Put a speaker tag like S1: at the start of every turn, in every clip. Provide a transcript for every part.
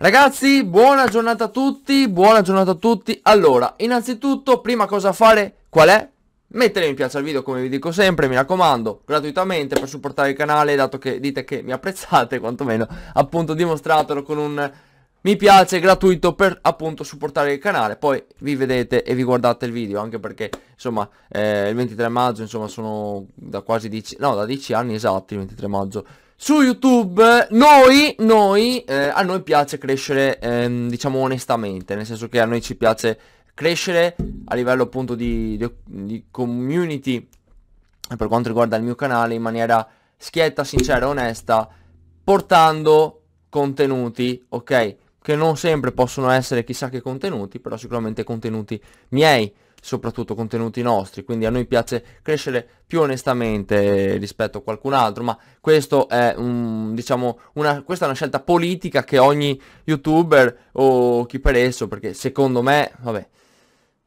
S1: Ragazzi, buona giornata a tutti, buona giornata a tutti. Allora, innanzitutto, prima cosa fare, qual è? Mettere mi piace al video come vi dico sempre, mi raccomando, gratuitamente per supportare il canale, dato che dite che mi apprezzate, quantomeno appunto dimostratelo con un mi piace gratuito per appunto supportare il canale poi vi vedete e vi guardate il video anche perché insomma eh, il 23 maggio insomma sono da quasi 10 no da 10 anni esatti il 23 maggio su YouTube noi, noi eh, a noi piace crescere, ehm, diciamo onestamente, nel senso che a noi ci piace crescere a livello appunto di, di, di community eh, per quanto riguarda il mio canale in maniera schietta, sincera, onesta, portando contenuti, ok? Che non sempre possono essere chissà che contenuti, però sicuramente contenuti miei soprattutto contenuti nostri, quindi a noi piace crescere più onestamente rispetto a qualcun altro, ma questo è un, diciamo, una, questa è una scelta politica che ogni youtuber o chi per esso, perché secondo me, vabbè,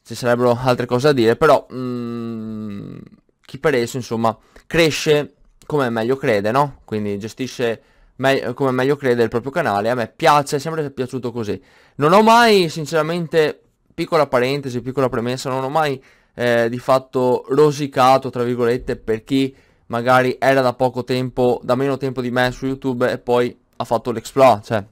S1: ci sarebbero altre cose da dire, però mm, chi per esso, insomma, cresce come meglio crede, no? Quindi gestisce me come meglio crede il proprio canale, a me piace, è sempre piaciuto così. Non ho mai, sinceramente, piccola parentesi, piccola premessa, non ho mai eh, di fatto rosicato, tra virgolette, per chi magari era da poco tempo, da meno tempo di me su YouTube e poi ha fatto l'exploit, cioè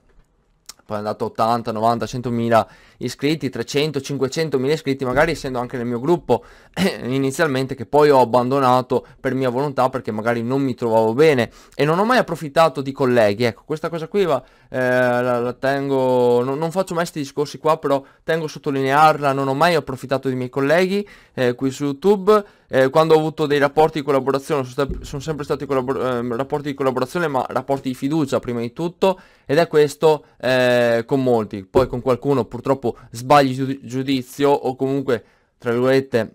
S1: poi è andato 80, 90, 100.000 iscritti, 300, 500, mila iscritti, magari essendo anche nel mio gruppo inizialmente che poi ho abbandonato per mia volontà perché magari non mi trovavo bene e non ho mai approfittato di colleghi, ecco questa cosa qui va, eh, la, la, tengo, no, non faccio mai questi discorsi qua però tengo a sottolinearla, non ho mai approfittato di miei colleghi eh, qui su YouTube, eh, quando ho avuto dei rapporti di collaborazione sono, sono sempre stati ehm, rapporti di collaborazione ma rapporti di fiducia prima di tutto ed è questo eh, con molti, poi con qualcuno purtroppo sbagli giudizio o comunque, tra virgolette,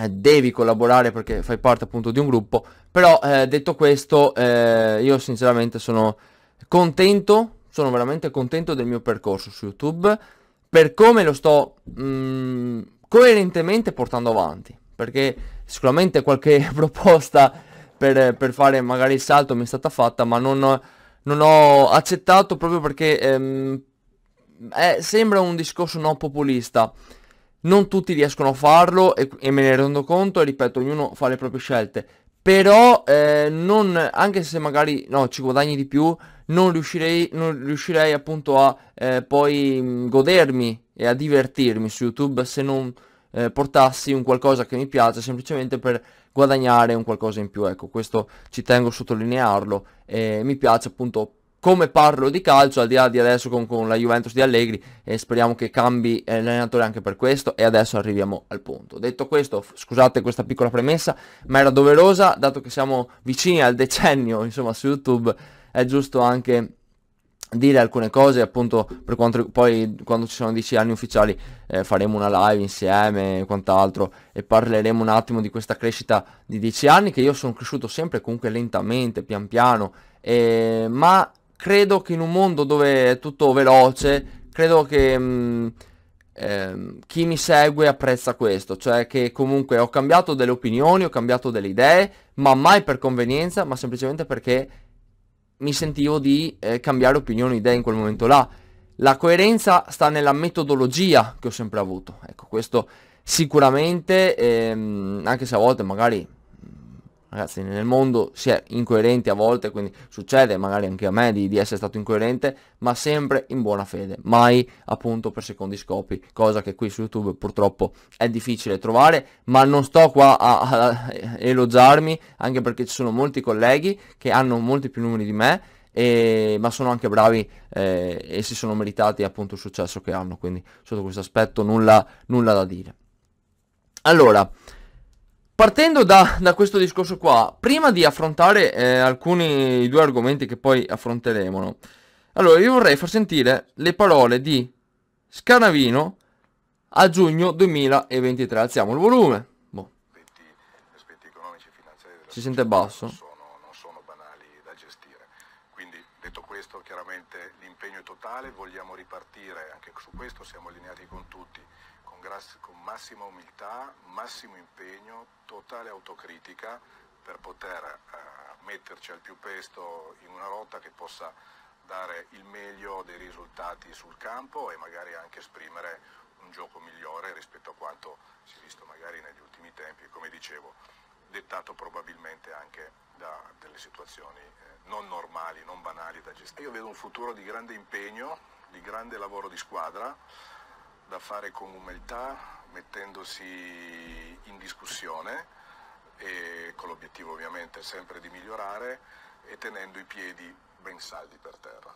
S1: eh, devi collaborare perché fai parte appunto di un gruppo. Però eh, detto questo, eh, io sinceramente sono contento, sono veramente contento del mio percorso su YouTube, per come lo sto mh, mm, coerentemente portando avanti. Perché sicuramente qualche proposta per, per fare magari il salto mi è stata fatta, ma non non ho accettato proprio perché ehm, eh, sembra un discorso non populista. Non tutti riescono a farlo e, e, me ne rendo conto e ripeto, ognuno fa le proprie scelte. Però eh, non, anche se magari no, ci guadagni di più, non riuscirei, non riuscirei appunto a eh, poi mm, godermi e a divertirmi su YouTube se non eh, portassi un qualcosa che mi piace semplicemente per guadagnare un qualcosa in più. Ecco, questo ci tengo a sottolinearlo. mi piace appunto come parlo di calcio, al di là di adesso con, con la Juventus di Allegri, e speriamo che cambi eh, l'allenatore anche per questo, e adesso arriviamo al punto. Detto questo, scusate questa piccola premessa, ma era doverosa, dato che siamo vicini al decennio, insomma, su YouTube, è giusto anche dire alcune cose appunto per quanto poi quando ci sono 10 anni ufficiali eh, faremo una live insieme e quant'altro e parleremo un attimo di questa crescita di 10 anni che io sono cresciuto sempre comunque lentamente pian piano eh, ma credo che in un mondo dove è tutto veloce, credo che mh, mm, eh, chi mi segue apprezza questo, cioè che comunque ho cambiato delle opinioni, ho cambiato delle idee, ma mai per convenienza, ma semplicemente perché mi sentivo di eh, cambiare opinioni e idee in quel momento là. La coerenza sta nella metodologia che ho sempre avuto, ecco questo sicuramente, ehm, anche se a volte magari ragazzi nel mondo si è incoerenti a volte quindi succede magari anche a me di, di, essere stato incoerente ma sempre in buona fede mai appunto per secondi scopi cosa che qui su youtube purtroppo è difficile trovare ma non sto qua a, a elogiarmi anche perché ci sono molti colleghi che hanno molti più numeri di me e, ma sono anche bravi eh, e si sono meritati appunto il successo che hanno quindi sotto questo aspetto nulla, nulla da dire allora Partendo da, da, questo discorso qua, prima di affrontare eh, alcuni due argomenti che poi affronteremo, allora io vorrei far sentire le parole di Scanavino a giugno 2023. Alziamo il volume. Boh. Si sente basso. Sono, non sono banali da gestire. Quindi detto questo, chiaramente l'impegno è totale, vogliamo ripartire, anche su questo siamo allineati con con massima umiltà, massimo impegno, totale autocritica per poter eh, metterci al più presto in una rotta che possa dare il meglio dei risultati sul campo e magari anche esprimere un gioco migliore rispetto a quanto si è visto magari negli ultimi tempi come dicevo dettato probabilmente anche da delle situazioni eh, non normali, non banali da gestire. Io vedo un futuro di grande impegno, di grande lavoro di squadra da fare con umiltà, mettendosi in discussione e con l'obiettivo ovviamente sempre di migliorare e tenendo i piedi ben saldi per terra.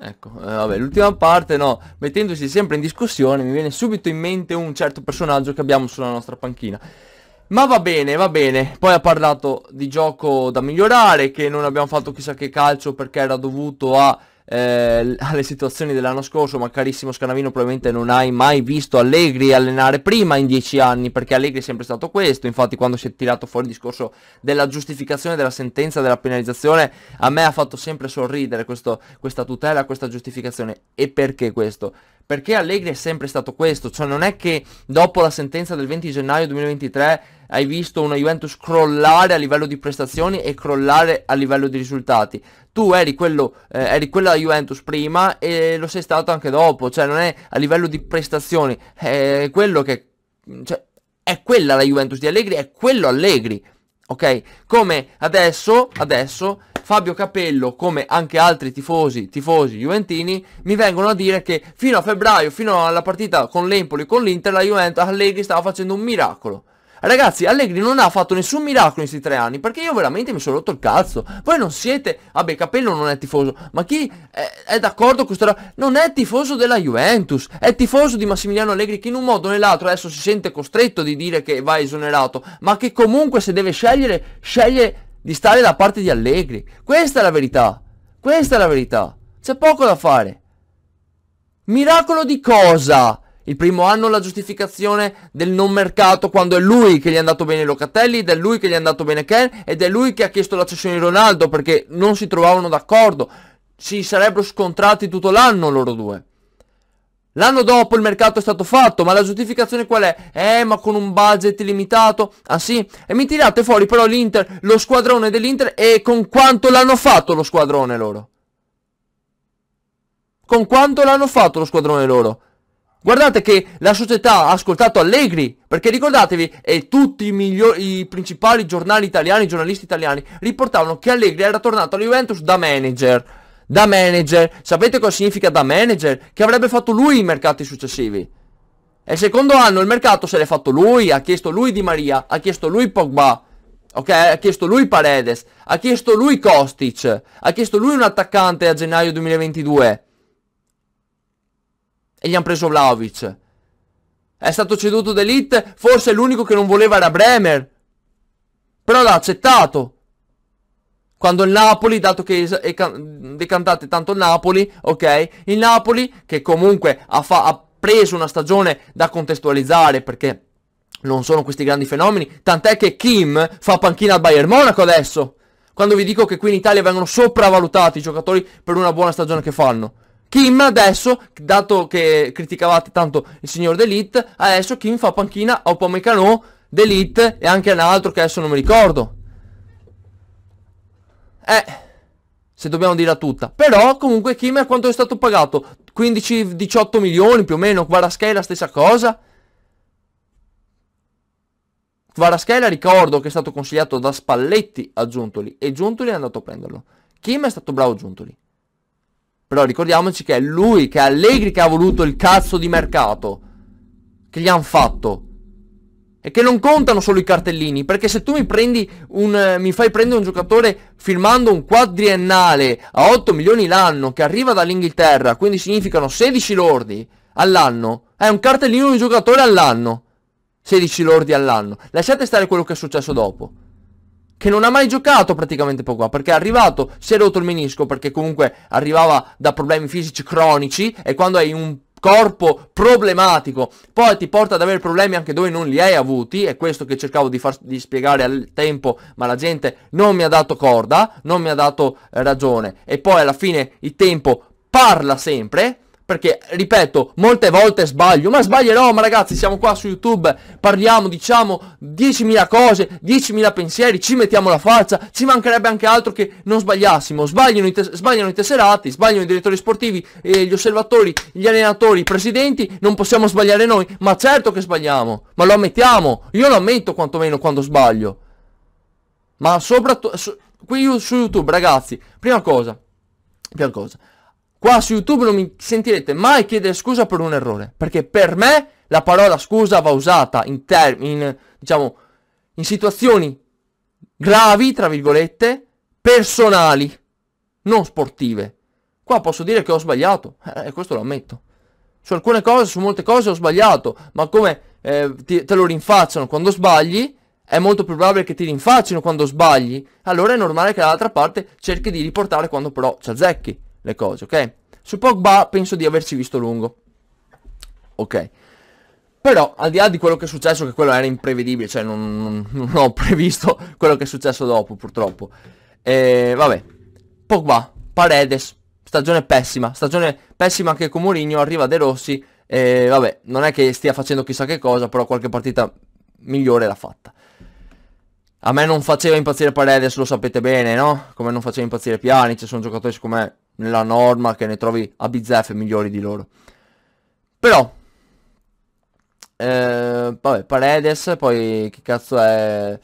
S1: Ecco, eh, vabbè, l'ultima parte, no, mettendosi sempre in discussione, mi viene subito in mente un certo personaggio che abbiamo sulla nostra panchina. Ma va bene, va bene. Poi ha parlato di gioco da migliorare, che non abbiamo fatto chissà che calcio perché era dovuto a eh, alle situazioni dell'anno scorso, ma carissimo Scanavino probabilmente non hai mai visto Allegri allenare prima in dieci anni, perché Allegri è sempre stato questo, infatti quando si è tirato fuori il discorso della giustificazione della sentenza, della penalizzazione, a me ha fatto sempre sorridere questo, questa tutela, questa giustificazione. E perché questo? perché Allegri è sempre stato questo, cioè non è che dopo la sentenza del 20 gennaio 2023 hai visto una Juventus crollare a livello di prestazioni e crollare a livello di risultati. Tu eri, quello, eh, eri quella Juventus prima e lo sei stato anche dopo, cioè non è a livello di prestazioni, è quello che... Cioè, è quella la Juventus di Allegri, è quello Allegri. Ok? Come adesso, adesso Fabio Capello, come anche altri tifosi, tifosi juventini, mi vengono a dire che fino a febbraio, fino alla partita con l'Empoli, con l'Inter, la Juventus Allegri stava facendo un miracolo. Ragazzi, Allegri non ha fatto nessun miracolo in questi tre anni, perché io veramente mi sono rotto il cazzo. Voi non siete... Vabbè, Capello non è tifoso, ma chi è, è d'accordo con questo Non è tifoso della Juventus, è tifoso di Massimiliano Allegri che in un modo o nell'altro adesso si sente costretto di dire che va esonerato, ma che comunque se deve scegliere, sceglie di stare da parte di Allegri. Questa è la verità. Questa è la verità. C'è poco da fare. Miracolo di cosa? Il primo anno la giustificazione del non mercato quando è lui che gli è andato bene Locatelli, ed è lui che gli è andato bene Ken ed è lui che ha chiesto la cessione di Ronaldo perché non si trovavano d'accordo. Si sarebbero scontrati tutto l'anno loro due. L'anno dopo il mercato è stato fatto, ma la giustificazione qual è? Eh, ma con un budget limitato. Ah sì? E mi tirate fuori però l'Inter, lo squadrone dell'Inter e con quanto l'hanno fatto lo squadrone loro? Con quanto l'hanno fatto lo squadrone loro? Guardate che la società ha ascoltato Allegri, perché ricordatevi, e tutti i, migliori, i principali giornali italiani, i giornalisti italiani, riportavano che Allegri era tornato alla Juventus da manager da manager. Sapete cosa significa da manager? Che avrebbe fatto lui i mercati successivi. E il secondo anno il mercato se l'è fatto lui, ha chiesto lui Di Maria, ha chiesto lui Pogba, ok? Ha chiesto lui Paredes, ha chiesto lui Kostic, ha chiesto lui un attaccante a gennaio 2022. E gli hanno preso Vlaovic. È stato ceduto d'elite, forse l'unico che non voleva era Bremer. Però l'ha accettato. Quando il Napoli, dato che è decantate tanto il Napoli, ok? Il Napoli, che comunque ha, ha preso una stagione da contestualizzare perché non sono questi grandi fenomeni, tant'è che Kim fa panchina al Bayern Monaco adesso. Quando vi dico che qui in Italia vengono sopravvalutati i giocatori per una buona stagione che fanno. Kim adesso, dato che criticavate tanto il signor D'Elite, adesso Kim fa panchina a Upamecano, D'Elite e anche un altro che adesso non mi ricordo. Eh, se dobbiamo dirla tutta. Però comunque Kimmer quanto è stato pagato? 15-18 milioni più o meno, Guaraschei la stessa cosa. Varaschella ricordo che è stato consigliato da Spalletti a Giuntoli e Giuntoli è andato a prenderlo. Kim è stato bravo Giuntoli. Però ricordiamoci che è lui che è Allegri che ha voluto il cazzo di mercato che gli hanno fatto. E che non contano solo i cartellini, perché se tu mi, prendi un, eh, mi fai prendere un giocatore firmando un quadriennale a 8 milioni l'anno che arriva dall'Inghilterra, quindi significano 16 lordi all'anno, è un cartellino di giocatore all'anno. 16 lordi all'anno. Lasciate stare quello che è successo dopo che non ha mai giocato praticamente poco qua, ah, perché è arrivato, si è rotto il menisco, perché comunque arrivava da problemi fisici cronici e quando hai un corpo problematico, poi ti porta ad avere problemi anche dove non li hai avuti, è questo che cercavo di, far, di spiegare al tempo, ma la gente non mi ha dato corda, non mi ha dato eh, ragione, e poi alla fine il tempo parla sempre, perché, ripeto, molte volte sbaglio, ma sbaglierò, ma ragazzi, siamo qua su YouTube, parliamo, diciamo 10.000 cose, 10.000 pensieri, ci mettiamo la faccia, ci mancherebbe anche altro che non sbagliassimo, sbagliano i, sbagliano i tesserati, sbagliano i direttori sportivi, eh, gli osservatori, gli allenatori, i presidenti, non possiamo sbagliare noi, ma certo che sbagliamo, ma lo ammettiamo, io lo ammetto quantomeno quando sbaglio, ma soprattutto, so, qui su YouTube, ragazzi, prima cosa, prima cosa, Qua su YouTube non mi sentirete mai chiedere scusa per un errore, perché per me la parola scusa va usata in, ter- diciamo, in situazioni gravi, tra virgolette, personali, non sportive. Qua posso dire che ho sbagliato, eh, e eh, questo lo ammetto. Su alcune cose, su molte cose ho sbagliato, ma come eh, ti, te lo rinfacciano quando sbagli, è molto più probabile che ti rinfaccino quando sbagli, allora è normale che dall'altra parte cerchi di riportare quando però ci azzecchi le cose, ok? Su Pogba penso di averci visto lungo. Ok. Però al di là di quello che è successo, che quello era imprevedibile, cioè non, non, non ho previsto quello che è successo dopo purtroppo. E, vabbè, Pogba, Paredes, stagione pessima, stagione pessima anche con Mourinho, arriva De Rossi, e, vabbè, non è che stia facendo chissà che cosa, però qualche partita migliore l'ha fatta. A me non faceva impazzire Paredes, lo sapete bene, no? Come non faceva impazzire Piani, ci sono giocatori come nella norma che ne trovi a bizzeffe migliori di loro. Però, eh, vabbè, Paredes, poi che cazzo è...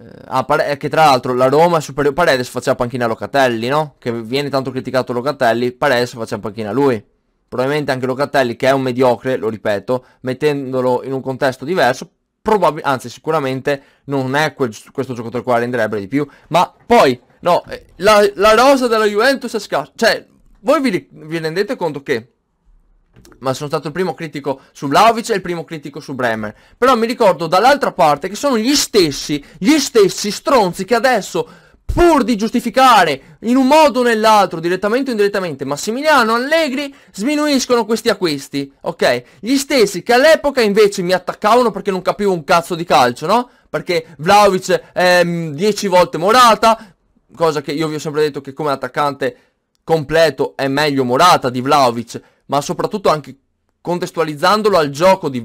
S1: Eh, ah, pare- che tra l'altro la Roma è superiore Paredes faceva panchina a Locatelli, no? Che viene tanto criticato Locatelli, Paredes faceva panchina a lui. Probabilmente anche Locatelli, che è un mediocre, lo ripeto, mettendolo in un contesto diverso, probab- anzi sicuramente non è quel- questo giocatore qua renderebbe di più. Ma poi No, eh, la, la rosa della Juventus è scarsa. Cioè, voi vi, vi rendete conto che ma sono stato il primo critico su Vlaovic e il primo critico su Bremer. Però mi ricordo dall'altra parte che sono gli stessi, gli stessi stronzi che adesso, pur di giustificare in un modo o nell'altro, direttamente o indirettamente, Massimiliano Allegri, sminuiscono questi acquisti, ok? Gli stessi che all'epoca invece mi attaccavano perché non capivo un cazzo di calcio, no? Perché Vlaovic è 10 mm, volte Morata, cosa che io vi ho sempre detto che come attaccante completo è meglio Morata di Vlaovic, ma soprattutto anche contestualizzandolo al gioco di,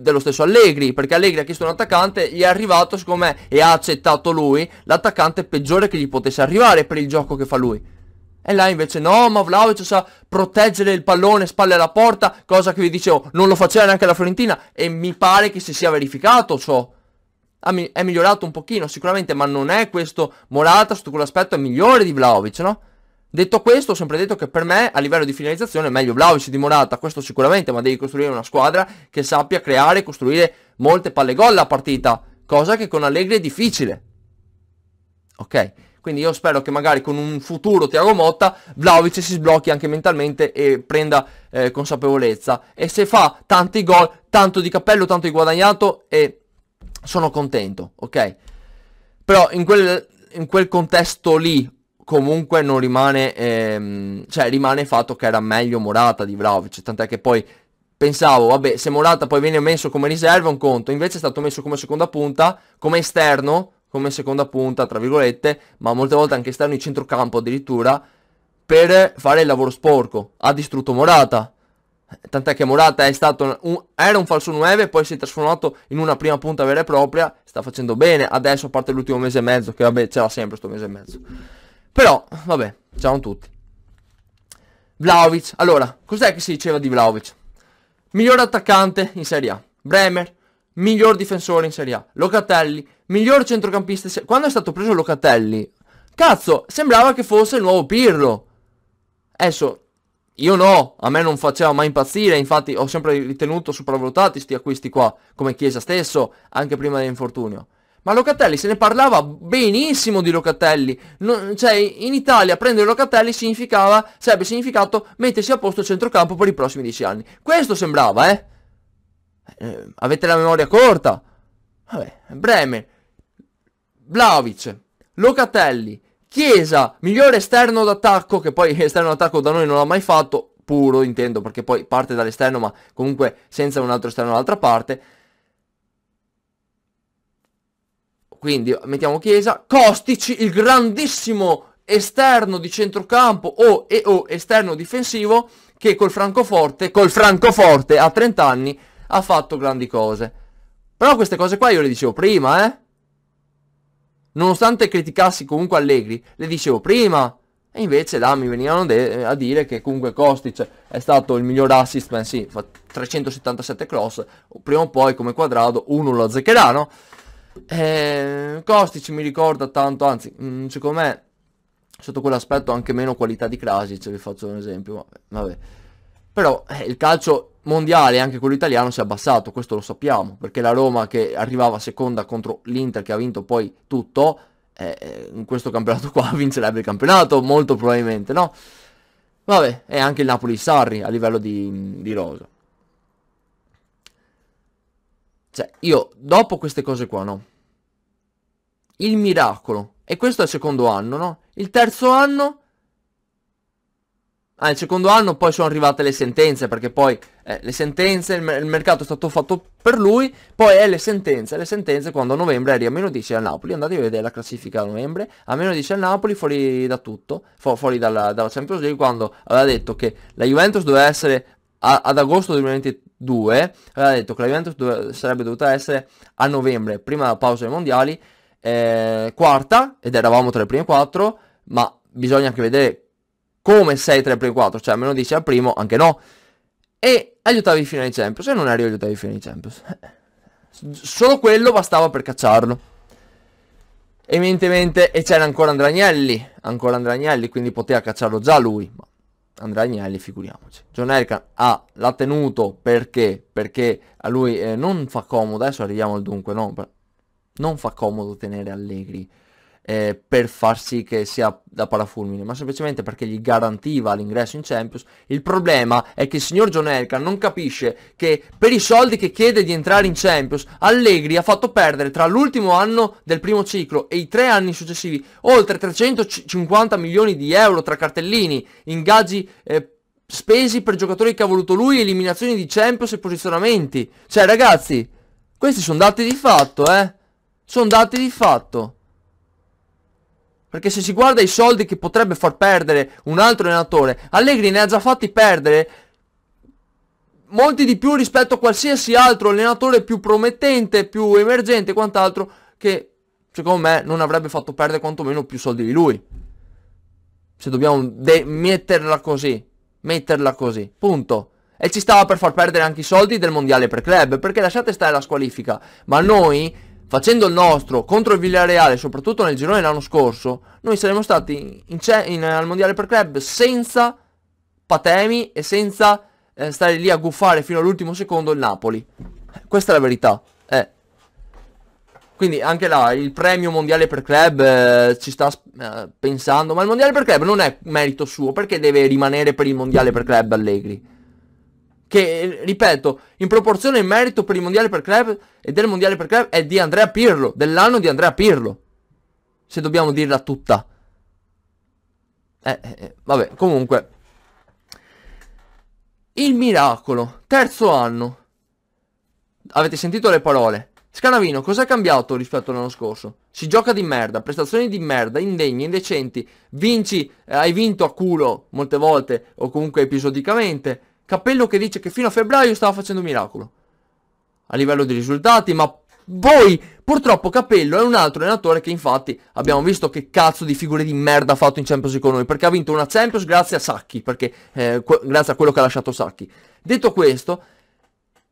S1: dello stesso Allegri, perché Allegri ha chiesto un attaccante, gli è arrivato, secondo me e ha accettato lui, l'attaccante peggiore che gli potesse arrivare per il gioco che fa lui. E là invece no, ma Vlaovic sa proteggere il pallone spalle alla porta, cosa che vi dicevo non lo faceva neanche la Fiorentina e mi pare che si sia verificato ciò è migliorato un pochino sicuramente, ma non è questo Morata sotto quell'aspetto è migliore di Vlaovic, no? Detto questo, ho sempre detto che per me a livello di finalizzazione è meglio Vlaovic di Morata, questo sicuramente, ma devi costruire una squadra che sappia creare e costruire molte palle gol a partita, cosa che con Allegri è difficile. Ok? Quindi io spero che magari con un futuro Tiago Motta Vlaovic si sblocchi anche mentalmente e prenda eh, consapevolezza. E se fa tanti gol, tanto di cappello, tanto di guadagnato e sono contento, ok? Però in quel, in quel contesto lì comunque non rimane, ehm, cioè rimane il fatto che era meglio Morata di Vlaovic, tant'è che poi pensavo, vabbè, se Morata poi viene messo come riserva è un conto, invece è stato messo come seconda punta, come esterno, come seconda punta, tra virgolette, ma molte volte anche esterno in centrocampo addirittura, per fare il lavoro sporco. Ha distrutto Morata, Tant'è che Morata è stato un, era un falso 9, poi si è trasformato in una prima punta vera e propria, sta facendo bene adesso, a parte l'ultimo mese e mezzo, che vabbè c'era sempre questo mese e mezzo. Però, vabbè, ciao a tutti. Vlaovic, allora, cos'è che si diceva di Vlaovic? Miglior attaccante in Serie A, Bremer, miglior difensore in Serie A, Locatelli, miglior centrocampista. Quando è stato preso Locatelli, cazzo, sembrava che fosse il nuovo Pirlo. Adesso, io no, a me non faceva mai impazzire, infatti ho sempre ritenuto sopravvalutati questi acquisti qua, come Chiesa stesso, anche prima dell'infortunio. Ma Locatelli, se ne parlava benissimo di Locatelli, non, cioè in Italia prendere Locatelli significava, sarebbe significato mettersi a posto il centrocampo per i prossimi dieci anni. Questo sembrava, eh? eh avete la memoria corta? Vabbè, Bremen, Vlaovic, Locatelli, Chiesa, migliore esterno d'attacco, che poi esterno d'attacco da noi non l'ha mai fatto, puro intendo, perché poi parte dall'esterno, ma comunque senza un altro esterno dall'altra parte. Quindi mettiamo Chiesa, Costici, il grandissimo esterno di centrocampo o, e, o esterno difensivo che col Francoforte, col Francoforte a 30 anni ha fatto grandi cose. Però queste cose qua io le dicevo prima, eh? nonostante criticassi comunque Allegri, le dicevo prima. E invece là mi venivano de- a dire che comunque Kostic è stato il miglior assist, man, sì, fa 377 cross, prima o poi come quadrado uno lo azzeccherà, no? Eh, Kostic mi ricorda tanto, anzi, mm, secondo me, sotto quell'aspetto anche meno qualità di Krasic, vi faccio un esempio, vabbè. Però eh, il calcio mondiale, anche quello italiano, si è abbassato, questo lo sappiamo, perché la Roma che arrivava seconda contro l'Inter che ha vinto poi tutto, eh, eh in questo campionato qua vincerebbe il campionato, molto probabilmente, no? Vabbè, e anche il Napoli-Sarri a livello di, di rosa. Cioè, io, dopo queste cose qua, no? Il miracolo, e questo è il secondo anno, no? Il terzo anno Ah, il secondo anno poi sono arrivate le sentenze, perché poi eh, le sentenze, il, il, mercato è stato fatto per lui, poi è le sentenze, le sentenze quando a novembre eri a meno 10 al Napoli, andate a vedere la classifica a novembre, a meno 10 al Napoli fuori da tutto, fu fuori dalla, dalla, Champions League, quando aveva detto che la Juventus doveva essere a, ad agosto 2022, aveva detto che la Juventus dove, sarebbe dovuta essere a novembre, prima della pausa dei mondiali, eh, quarta, ed eravamo tra le prime quattro, ma bisogna anche vedere come 6 3 play 4, cioè me lo dice al primo, anche no. E aiutavi fino ai Champions, e non arriva agli ottavi di finale Champions. Solo quello bastava per cacciarlo. Evidentemente, e c'era ancora Andragnelli, ancora Andragnelli, quindi poteva cacciarlo già lui, ma Andragnelli, figuriamoci. John Elkan ah, l'ha tenuto perché? Perché a lui eh, non fa comodo, adesso arriviamo al dunque, no? Non fa comodo tenere Allegri eh, per far sì che sia da parafulmine, ma semplicemente perché gli garantiva l'ingresso in Champions. Il problema è che il signor John Elkan non capisce che per i soldi che chiede di entrare in Champions, Allegri ha fatto perdere tra l'ultimo anno del primo ciclo e i tre anni successivi oltre 350 milioni di euro tra cartellini, ingaggi eh, spesi per giocatori che ha voluto lui, eliminazioni di Champions e posizionamenti. Cioè, ragazzi, questi sono dati di fatto, eh. Sono dati di fatto. Perché se si guarda i soldi che potrebbe far perdere un altro allenatore, Allegri ne ha già fatti perdere molti di più rispetto a qualsiasi altro allenatore più promettente, più emergente e quant'altro, che secondo me non avrebbe fatto perdere quantomeno più soldi di lui. Se dobbiamo metterla così, metterla così, punto. E ci stava per far perdere anche i soldi del mondiale per club, perché lasciate stare la squalifica, ma noi facendo il nostro contro il Villareale, soprattutto nel girone l'anno scorso, noi saremmo stati in, in, eh, al Mondiale per Club senza patemi e senza eh, stare lì a guffare fino all'ultimo secondo il Napoli. Questa è la verità. Eh. Quindi anche là il premio mondiale per club eh, ci sta eh, pensando, ma il mondiale per club non è merito suo, perché deve rimanere per il mondiale per club Allegri? che ripeto, in proporzione il merito per il mondiale per club e del mondiale per club è di Andrea Pirlo, dell'anno di Andrea Pirlo. Se dobbiamo dirla tutta. Eh, eh, eh vabbè, comunque. Il miracolo, terzo anno. Avete sentito le parole? Scanavino, cos'è cambiato rispetto all'anno scorso? Si gioca di merda, prestazioni di merda, indegne, indecenti, vinci, eh, hai vinto a culo molte volte o comunque episodicamente, Capello che dice che fino a febbraio stava facendo un miracolo. A livello di risultati, ma voi, purtroppo Capello è un altro allenatore che infatti abbiamo visto che cazzo di figure di merda ha fatto in Champions con noi, perché ha vinto una Champions grazie a Sacchi, perché, eh, grazie a quello che ha lasciato Sacchi. Detto questo,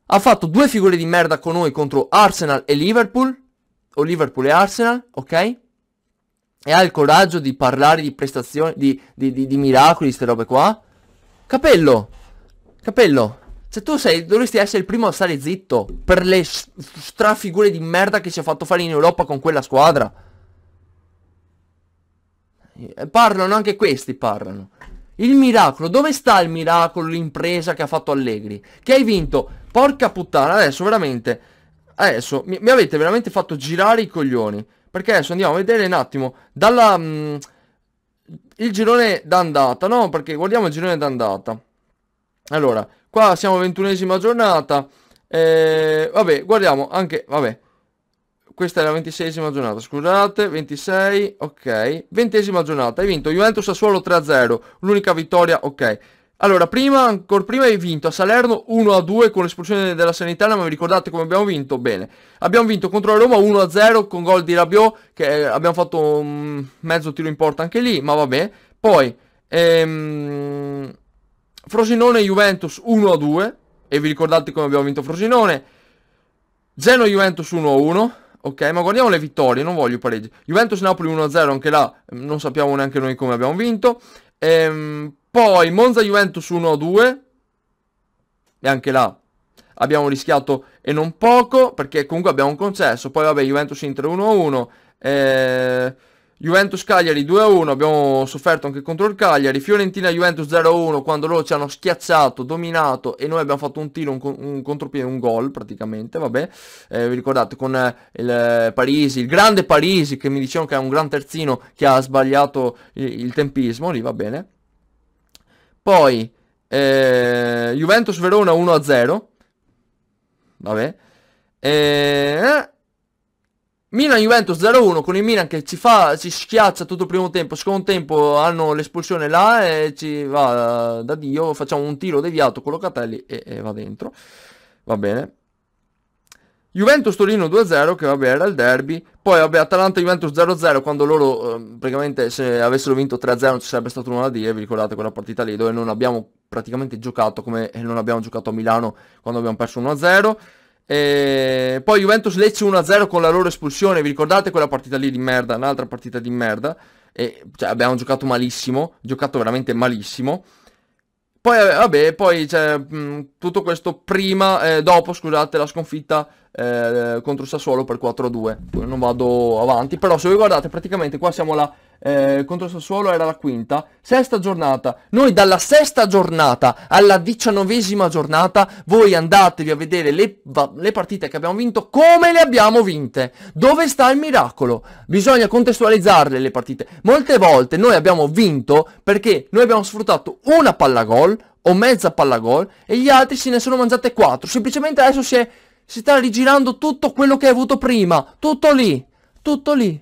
S1: ha fatto due figure di merda con noi contro Arsenal e Liverpool, o Liverpool e Arsenal, ok? E ha il coraggio di parlare di prestazioni, di, di, di, di miracoli, queste robe qua. Capello, Capello, se tu sei, dovresti essere il primo a stare zitto per le strafigure di merda che si è fatto fare in Europa con quella squadra. Eh, parlano, anche questi parlano. Il miracolo, dove sta il miracolo, l'impresa che ha fatto Allegri? Che hai vinto? Porca puttana, adesso veramente, adesso mi, mi avete veramente fatto girare i coglioni. Perché adesso andiamo a vedere un attimo, dalla... Mh, mm, il girone d'andata, no? Perché guardiamo il girone d'andata. Allora, qua siamo a ventunesima giornata. Eh, vabbè, guardiamo anche... Vabbè, questa è la ventiseiesima giornata, scusate, 26, ok. Ventesima giornata, hai vinto Juventus Sassuolo 3-0, l'unica vittoria, ok. Allora, prima, ancora prima hai vinto a Salerno 1-2 con l'espulsione della Sanitana, ma vi ricordate come abbiamo vinto? Bene. Abbiamo vinto contro la Roma 1-0 con gol di Rabiot, che eh, abbiamo fatto un mezzo tiro in porta anche lì, ma vabbè. Poi, ehm, Frosinone-Juventus 1-2 a e vi ricordate come abbiamo vinto Frosinone. Geno-Juventus 1-1. a Ok, ma guardiamo le vittorie, non voglio pareggi. Juventus-Napoli 1-0, a anche là mm, non sappiamo neanche noi come abbiamo vinto. Ehm, poi Monza-Juventus 1-2. a E anche là abbiamo rischiato e non poco, perché comunque abbiamo concesso. Poi vabbè, Juventus-Inter 1-1. a Ehm... Juventus-Cagliari 2-1, abbiamo sofferto anche contro il Cagliari, Fiorentina-Juventus 0-1 quando loro ci hanno schiacciato, dominato e noi abbiamo fatto un tiro, un, un contropiede, un gol praticamente, vabbè, eh, vi ricordate con eh, il eh, Parisi, il grande Parisi che mi dicevano che è un gran terzino che ha sbagliato il, il tempismo, lì va bene. Poi eh, Juventus-Verona 1-0, vabbè, eh, Milan-Juventus 0-1 con il Milan che ci fa, ci schiaccia tutto il primo tempo, secondo tempo hanno l'espulsione là e ci va eh, da Dio, facciamo un tiro deviato con Locatelli e, e va dentro, va bene. Juventus-Torino 2-0 che vabbè era il derby, poi vabbè Atalanta-Juventus 0-0 quando loro eh, praticamente se avessero vinto 3-0 non ci sarebbe stato nulla da dire, vi ricordate quella partita lì dove non abbiamo praticamente giocato come eh, non abbiamo giocato a Milano quando abbiamo perso 1-0. E eh, poi Juventus Lecce 1-0 con la loro espulsione, vi ricordate quella partita lì di merda, un'altra partita di merda? E, cioè, abbiamo giocato malissimo, giocato veramente malissimo. Poi, eh, vabbè, poi c'è mh, mm, tutto questo prima, eh, dopo, scusate, la sconfitta eh, contro Sassuolo per 4-2. Non vado avanti, però se voi guardate praticamente qua siamo alla eh, contro Sassuolo era la quinta, sesta giornata. Noi dalla sesta giornata alla diciannovesima giornata, voi andatevi a vedere le, le partite che abbiamo vinto, come le abbiamo vinte. Dove sta il miracolo? Bisogna contestualizzarle le partite. Molte volte noi abbiamo vinto perché noi abbiamo sfruttato una palla gol o mezza palla gol e gli altri se ne sono mangiate quattro. Semplicemente adesso si è... Si sta rigirando tutto quello che hai avuto prima. Tutto lì. Tutto lì.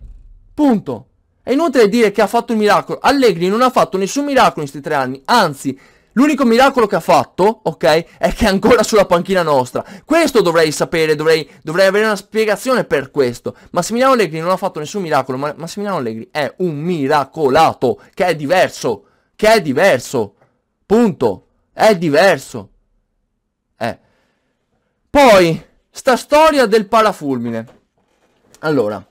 S1: Punto. È inutile dire che ha fatto un miracolo. Allegri non ha fatto nessun miracolo in questi tre anni. Anzi, l'unico miracolo che ha fatto, ok, è che è ancora sulla panchina nostra. Questo dovrei sapere, dovrei, dovrei avere una spiegazione per questo. Massimiliano Allegri non ha fatto nessun miracolo. Ma Massimiliano Allegri è un miracolato, che è diverso. Che è diverso. Punto. È diverso. Eh. Poi, sta storia del parafulmine. Allora,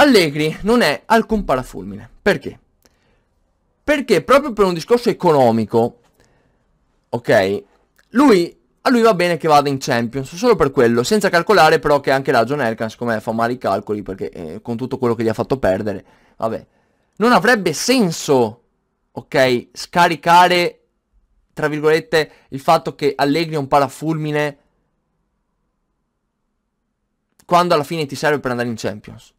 S1: Allegri non è alcun parafulmine. Perché? Perché proprio per un discorso economico, ok, lui, a lui va bene che vada in Champions, solo per quello, senza calcolare però che anche la John Elkan, come fa male i calcoli, perché eh, con tutto quello che gli ha fatto perdere, vabbè, non avrebbe senso, ok, scaricare, tra virgolette, il fatto che Allegri è un parafulmine quando alla fine ti serve per andare in Champions.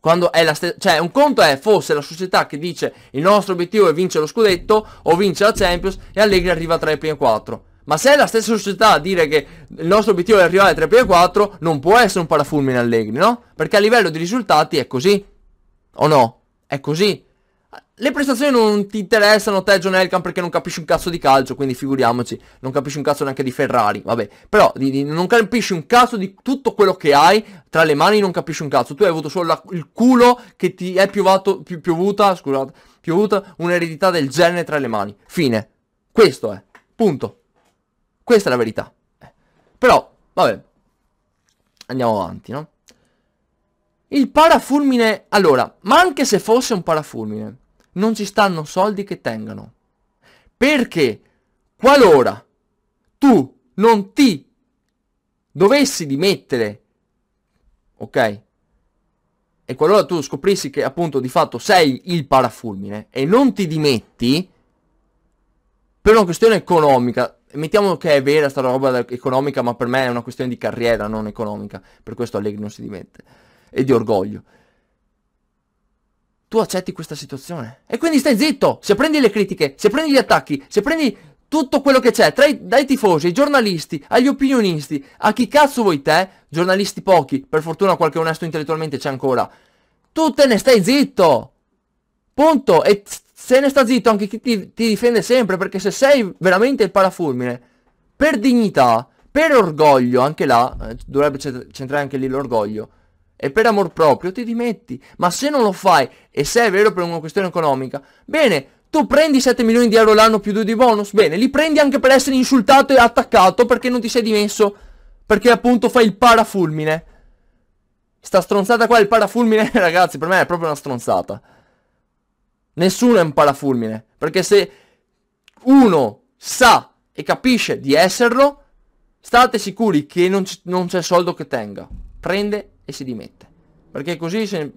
S1: Quando è la stessa, cioè un conto è fosse la società che dice il nostro obiettivo è vincere lo scudetto o vincere la Champions e Allegri arriva tra le prime 4. Ma se è la stessa società a dire che il nostro obiettivo è arrivare tra le prime 4, non può essere un parafulmine Allegri, no? Perché a livello di risultati è così. O no? È così le prestazioni non ti interessano te John Elkan perché non capisci un cazzo di calcio, quindi figuriamoci, non capisci un cazzo neanche di Ferrari, vabbè, però di, di, non capisci un cazzo di tutto quello che hai tra le mani, non capisci un cazzo, tu hai avuto solo la, il culo che ti è piovato, pi, piovuta, scusate, piovuta un'eredità del genere tra le mani, fine, questo è, punto, questa è la verità, eh. però, vabbè, andiamo avanti, no? Il parafulmine, allora, ma anche se fosse un parafulmine, non ci stanno soldi che tengano. Perché qualora tu non ti dovessi dimettere, ok? E qualora tu scoprissi che appunto di fatto sei il parafulmine e non ti dimetti, per una questione economica, mettiamo che è vera sta roba economica, ma per me è una questione di carriera, non economica, per questo Allegri non si dimette e di orgoglio. Tu accetti questa situazione e quindi stai zitto, se prendi le critiche, se prendi gli attacchi, se prendi tutto quello che c'è, i, dai tifosi, ai giornalisti, agli opinionisti, a chi cazzo vuoi te, giornalisti pochi, per fortuna qualche onesto intellettualmente c'è ancora, tu te ne stai zitto, punto, e se ne sta zitto anche chi ti, ti difende sempre, perché se sei veramente il parafulmine, per dignità, per orgoglio, anche là, eh, dovrebbe centrare anche lì l'orgoglio, e per amor proprio ti dimetti. Ma se non lo fai, e se è vero per una questione economica, bene, tu prendi 7 milioni di euro l'anno più 2 di bonus, bene, li prendi anche per essere insultato e attaccato perché non ti sei dimesso, perché appunto fai il parafulmine. Sta stronzata qua il parafulmine, ragazzi, per me è proprio una stronzata. Nessuno è un parafulmine, perché se uno sa e capisce di esserlo, state sicuri che non, c'è soldo che tenga prende e si dimette. Perché così sem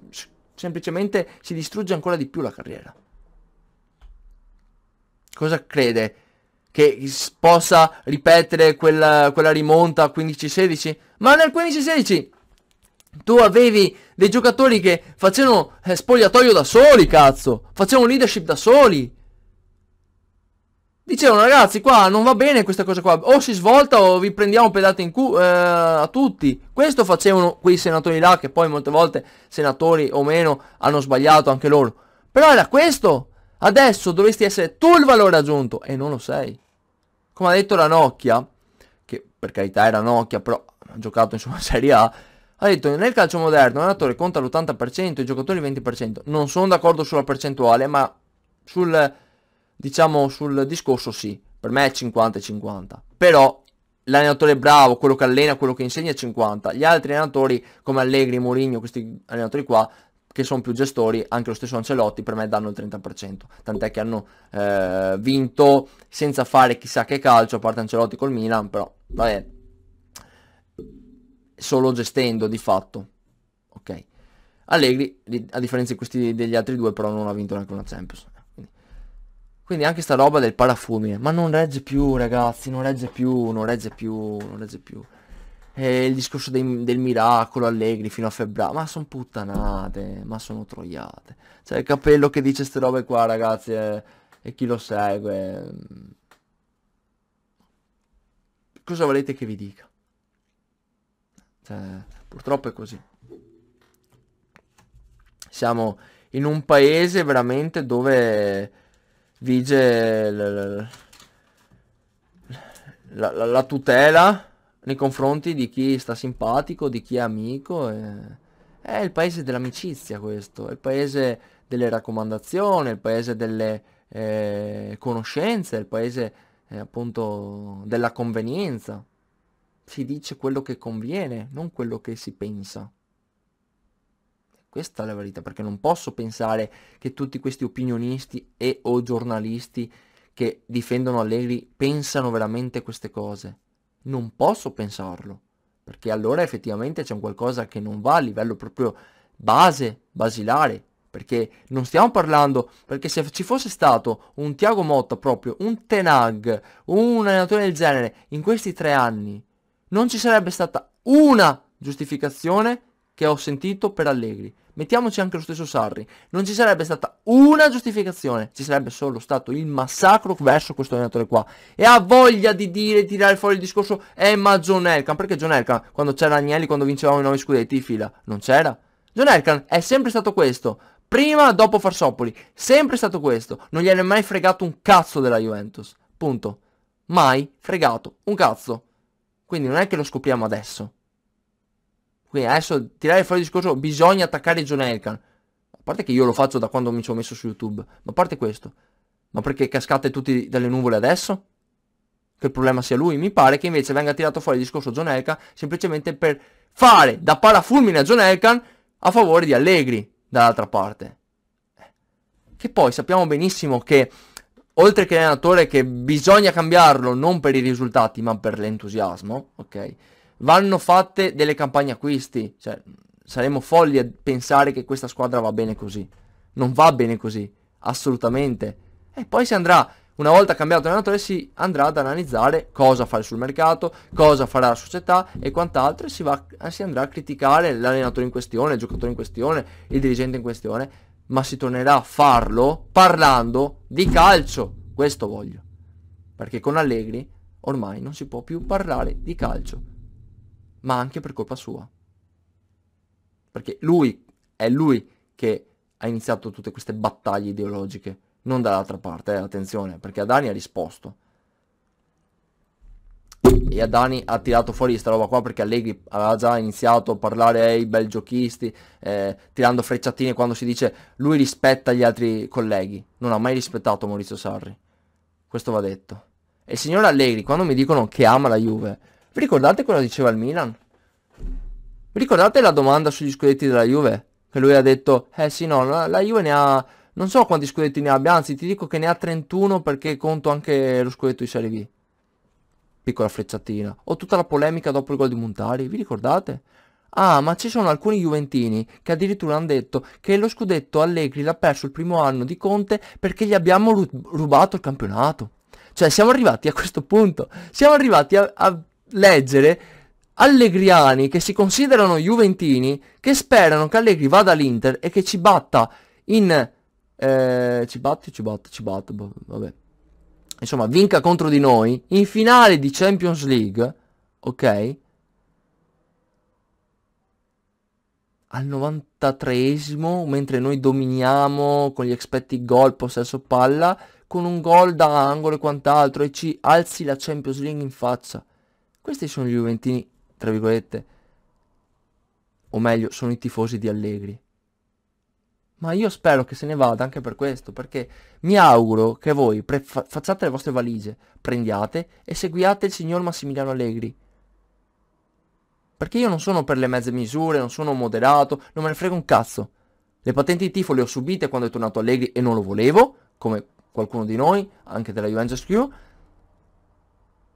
S1: semplicemente si distrugge ancora di più la carriera. Cosa crede? Che possa ripetere quella, quella rimonta 15-16? Ma nel 15-16 tu avevi dei giocatori che facevano eh, spogliatoio da soli, cazzo! Facevano leadership da soli! Dicevano ragazzi qua non va bene questa cosa qua, o si svolta o vi prendiamo pedate in cu eh, a tutti. Questo facevano quei senatori là che poi molte volte senatori o meno hanno sbagliato anche loro. Però era questo, adesso dovresti essere tu il valore aggiunto e non lo sei. Come ha detto la Nokia che per carità era Nokia però ha giocato insomma in Serie A, ha detto nel calcio moderno un conta l'80%, i giocatori il 20%. Non sono d'accordo sulla percentuale ma sul diciamo sul discorso sì, per me è 50-50. Però l'allenatore bravo, quello che allena, quello che insegna è 50. Gli altri allenatori come Allegri, Mourinho, questi allenatori qua che sono più gestori, anche lo stesso Ancelotti per me danno il 30%, tant'è che hanno eh, vinto senza fare chissà che calcio, a parte Ancelotti col Milan, però vabbè, solo gestendo di fatto. Ok. Allegri, a differenza di questi, degli altri due, però non ha vinto neanche una Champions. Quindi anche sta roba del parafulmine. Ma non regge più, ragazzi. Non regge più, non regge più, non regge più. E il discorso dei, del miracolo Allegri fino a febbraio. Ma sono puttanate, ma sono troiate. Cioè il capello che dice queste robe qua, ragazzi. Eh, e chi lo segue. Cosa volete che vi dica? Cioè, purtroppo è così. Siamo in un paese veramente dove vige la, la, la, tutela nei confronti di chi sta simpatico, di chi è amico. E... È il paese dell'amicizia questo, è il paese delle raccomandazioni, è il paese delle eh, conoscenze, è il paese eh, appunto della convenienza. Si dice quello che conviene, non quello che si pensa. Questa è la verità, perché non posso pensare che tutti questi opinionisti e o giornalisti che difendono Allegri pensano veramente queste cose. Non posso pensarlo, perché allora effettivamente c'è un qualcosa che non va a livello proprio base, basilare, perché non stiamo parlando, perché se ci fosse stato un Tiago Motta proprio, un Tenag, un allenatore del genere, in questi tre anni, non ci sarebbe stata una giustificazione che ho sentito per Allegri mettiamoci anche lo stesso Sarri, non ci sarebbe stata una giustificazione, ci sarebbe solo stato il massacro verso questo allenatore qua. E ha voglia di dire, tirare fuori il discorso, eh ma John Elkan, perché John Elkan quando c'era Agnelli, quando vincevamo i nuovi scudetti di fila, non c'era. John Elkan è sempre stato questo, prima, dopo Farsopoli, sempre stato questo, non gliene è mai fregato un cazzo della Juventus, punto. Mai fregato un cazzo. Quindi non è che lo scopriamo adesso. Quindi adesso tirare fuori il discorso bisogna attaccare John Elkan. A parte che io lo faccio da quando mi sono messo su YouTube, ma a parte questo. Ma perché cascate tutti dalle nuvole adesso? Che il problema sia lui? Mi pare che invece venga tirato fuori il discorso John Elkan semplicemente per fare da parafulmine a John Elkan a favore di Allegri dall'altra parte. Che poi sappiamo benissimo che oltre che l'allenatore che bisogna cambiarlo non per i risultati ma per l'entusiasmo, ok? vanno fatte delle campagne acquisti. Cioè, saremmo folli a pensare che questa squadra va bene così. Non va bene così, assolutamente. E poi si andrà, una volta cambiato allenatore, si andrà ad analizzare cosa fare sul mercato, cosa farà la società e quant'altro. E si, va, si andrà a criticare l'allenatore in questione, il giocatore in questione, il dirigente in questione. Ma si tornerà a farlo parlando di calcio. Questo voglio. Perché con Allegri ormai non si può più parlare di calcio ma anche per colpa sua. Perché lui è lui che ha iniziato tutte queste battaglie ideologiche, non dall'altra parte, eh, attenzione, perché Adani ha risposto. E Adani ha tirato fuori questa roba qua perché Allegri aveva già iniziato a parlare ai bel giochisti, eh, tirando frecciatine quando si dice lui rispetta gli altri colleghi. Non ha mai rispettato Maurizio Sarri. Questo va detto. E il signor Allegri, quando mi dicono che ama la Juve, vi ricordate cosa diceva il Milan? Vi ricordate la domanda sugli scudetti della Juve? Che lui ha detto, eh sì no, la, la Juve ne ha, non so quanti scudetti ne abbia, anzi ti dico che ne ha 31 perché conto anche lo scudetto di Serie B. Piccola frecciatina. Ho tutta la polemica dopo il gol di Montari, vi ricordate? Ah, ma ci sono alcuni Juventini che addirittura hanno detto che lo scudetto Allegri l'ha perso il primo anno di Conte perché gli abbiamo rubato il campionato. Cioè, siamo arrivati a questo punto. Siamo arrivati a, a leggere allegriani che si considerano juventini che sperano che Allegri vada all'Inter e che ci batta in... Eh, ci batte, ci batte, ci batte, boh, vabbè. Insomma, vinca contro di noi in finale di Champions League, ok? Al 93esimo, mentre noi dominiamo con gli expected gol possesso palla, con un gol da angolo e quant'altro, e ci alzi la Champions League in faccia. Questi sono i Juventini, tra virgolette, o meglio, sono i tifosi di Allegri. Ma io spero che se ne vada anche per questo, perché mi auguro che voi fa facciate le vostre valigie, prendiate e seguiate il signor Massimiliano Allegri. Perché io non sono per le mezze misure, non sono moderato, non me ne frega un cazzo. Le patenti di tifo le ho subite quando è tornato Allegri e non lo volevo, come qualcuno di noi, anche della Juventus Crew,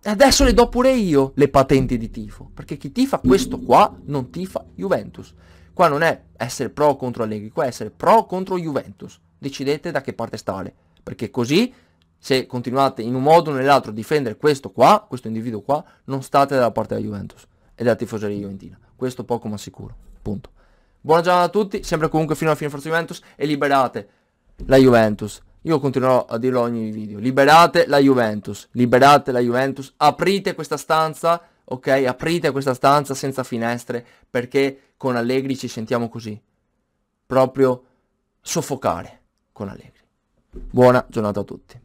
S1: Adesso le do pure io le patenti di tifo, perché chi tifa questo qua non tifa Juventus. Qua non è essere pro contro Allegri, qua è essere pro contro Juventus. Decidete da che parte stare, perché così se continuate in un modo o nell'altro a difendere questo qua, questo individuo qua, non state dalla parte della Juventus e della tifoseria juventina. Questo poco ma sicuro. Punto. Buona giornata a tutti, sempre comunque fino alla fine Forza Juventus e liberate la Juventus. Io continuerò a dirlo ogni video. Liberate la Juventus, liberate la Juventus, aprite questa stanza, ok? Aprite questa stanza senza finestre perché con Allegri ci sentiamo così. Proprio soffocare con Allegri. Buona giornata a tutti.